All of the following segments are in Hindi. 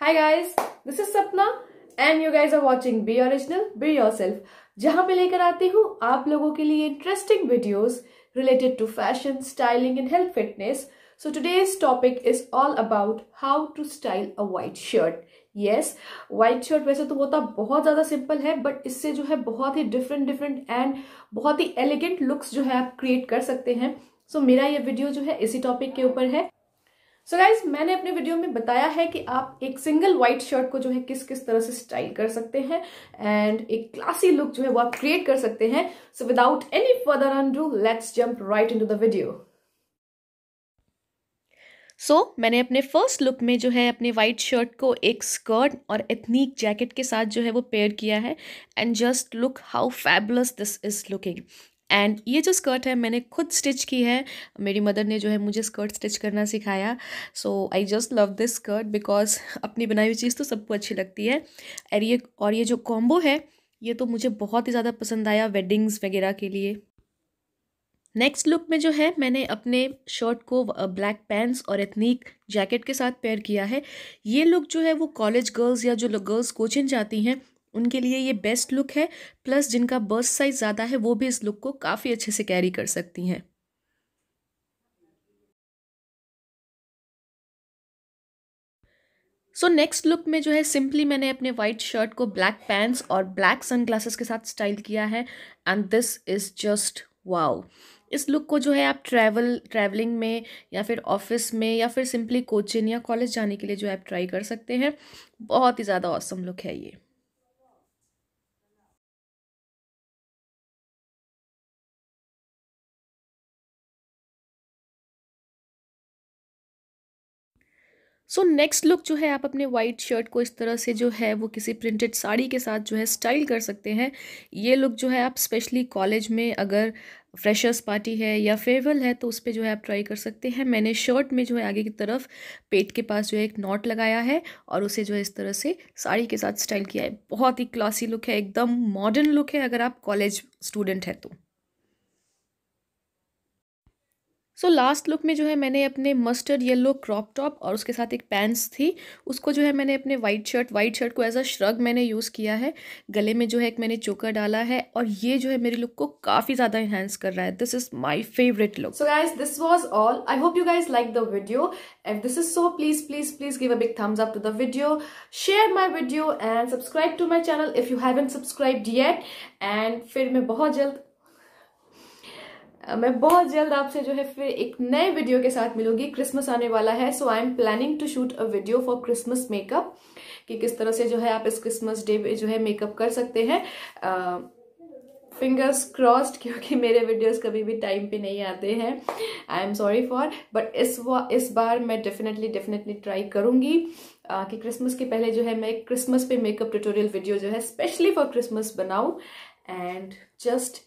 Hi guys this is Sapna and you guys are watching be original be yourself जहां पे लेकर आती हूँ आप लोगों के लिए interesting videos related to fashion styling and health fitness so today's topic is all about how to style a white shirt yes white shirt वैसे तो होता बहुत ज्यादा सिंपल है बट इससे जो है बहुत ही डिफरेंट डिफरेंट एंड बहुत ही एलिगेंट लुक्स जो है आप क्रिएट कर सकते हैं सो so, मेरा ये वीडियो जो है इसी टॉपिक के ऊपर है सो so गाइज मैंने अपने वीडियो में बताया है कि आप एक सिंगल व्हाइट शर्ट को जो है किस किस तरह से स्टाइल कर सकते हैं एंड एक क्लासी लुक जो है वो आप क्रिएट कर सकते हैं so without any further ado let's jump right into the video so so, मैंने अपने फर्स्ट लुक में जो है अपने वाइट शर्ट को एक स्कर्ट और एथनिक जैकेट के साथ जो है वो पेयर किया है and just look how fabulous this is looking and ये जो स्कर्ट है मैंने खुद स्टिच की है मेरी मदर ने जो है मुझे स्कर्ट स्टिच करना सिखाया so I just love this skirt because अपनी बनाई हुई चीज़ तो सबको अच्छी लगती है और ये और ये जो कॉम्बो है ये तो मुझे बहुत ही ज़्यादा पसंद आया वेडिंग्स वगैरह के लिए नेक्स्ट लुक में जो है मैंने अपने शर्ट को ब्लैक पैंट्स और एथनिक जैकेट के साथ पेयर किया है ये लुक जो है वो कॉलेज गर्ल्स या जो गर्ल्स कोचिंग जाती हैं उनके लिए ये बेस्ट लुक है प्लस जिनका बर्स्ट साइज़ ज़्यादा है वो भी इस लुक को काफ़ी अच्छे से कैरी कर सकती हैं सो नेक्स्ट लुक में जो है सिंपली मैंने अपने वाइट शर्ट को ब्लैक पैंट्स और ब्लैक सनग्लासेस के साथ स्टाइल किया है and this is just wow इस लुक को जो है आप ट्रैवल ट्रैवलिंग में या फिर ऑफिस में या फिर सिंपली कोचिंग या कॉलेज जाने के लिए जो आप ट्राई कर सकते हैं बहुत ही ज़्यादा औसम लुक है ये सो नेक्स्ट लुक जो है आप अपने वाइट शर्ट को इस तरह से जो है वो किसी प्रिंटेड साड़ी के साथ जो है स्टाइल कर सकते हैं ये लुक जो है आप स्पेशली कॉलेज में अगर फ्रेशर्स पार्टी है या फेयरवेल है तो उस पर जो है आप ट्राई कर सकते हैं मैंने शर्ट में जो है आगे की तरफ पेट के पास जो है एक नॉट लगाया है और उसे जो है इस तरह से साड़ी के साथ स्टाइल किया है बहुत ही क्लासी लुक है एकदम मॉडर्न लुक है अगर आप कॉलेज स्टूडेंट हैं तो सो लास्ट लुक में जो है मैंने अपने मस्टर्ड येलो क्रॉप टॉप और उसके साथ एक पैंट्स थी उसको जो है मैंने अपने वाइट शर्ट वाइट शर्ट को एज अ श्रग मैंने यूज़ किया है गले में जो है एक मैंने चोकर डाला है और ये जो है मेरी लुक को काफ़ी ज़्यादा इन्हेंस कर रहा है this is my favourite look so guys this was all I hope you guys like the video and this is so please please please give a big thumbs up to the video share my video and subscribe to my channel if you haven't subscribed yet and फिर मैं बहुत जल्द मैं बहुत जल्द आपसे जो है फिर एक नए वीडियो के साथ मिलूंगी क्रिसमस आने वाला है so I am planning to shoot a video for Christmas makeup कि किस तरह से जो है आप इस क्रिसमस डे पे जो है मेकअप कर सकते हैं फिंगर्स क्रॉस्ड क्योंकि मेरे वीडियोस कभी भी टाइम पे नहीं आते हैं I am sorry for but इस इस बार मैं डेफिनेटली डेफिनेटली ट्राई करूँगी uh, कि क्रिसमस के पहले जो है मैं क्रिसमस पे मेकअप ट्यूटोरियल वीडियो जो है स्पेशली फॉर क्रिसमस बनाऊँ एंड जस्ट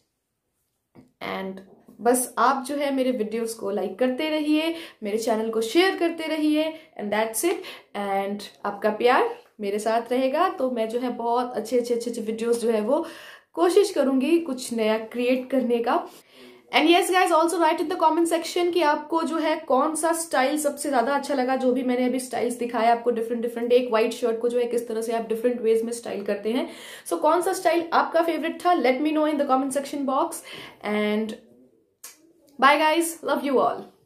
एंड बस आप जो है मेरे वीडियोस को लाइक करते रहिए मेरे चैनल को शेयर करते रहिए एंड दैट्स इट एंड आपका प्यार मेरे साथ रहेगा तो मैं जो है बहुत अच्छे अच्छे अच्छे अच्छे वीडियोस जो है वो कोशिश करूंगी कुछ नया क्रिएट करने का and yes guys also write in the comment section कि आपको जो है कौन सा स्टाइल सबसे ज्यादा अच्छा लगा जो भी मैंने अभी स्टाइल्स दिखाया आपको डिफरेंट डिफरेंट एक व्हाइट शर्ट को जो है किस तरह से आप डिफरेंट वेज में स्टाइल करते हैं सो so, कौन सा स्टाइल आपका फेवरेट था let me know in the comment section box and Bye guys, love you all.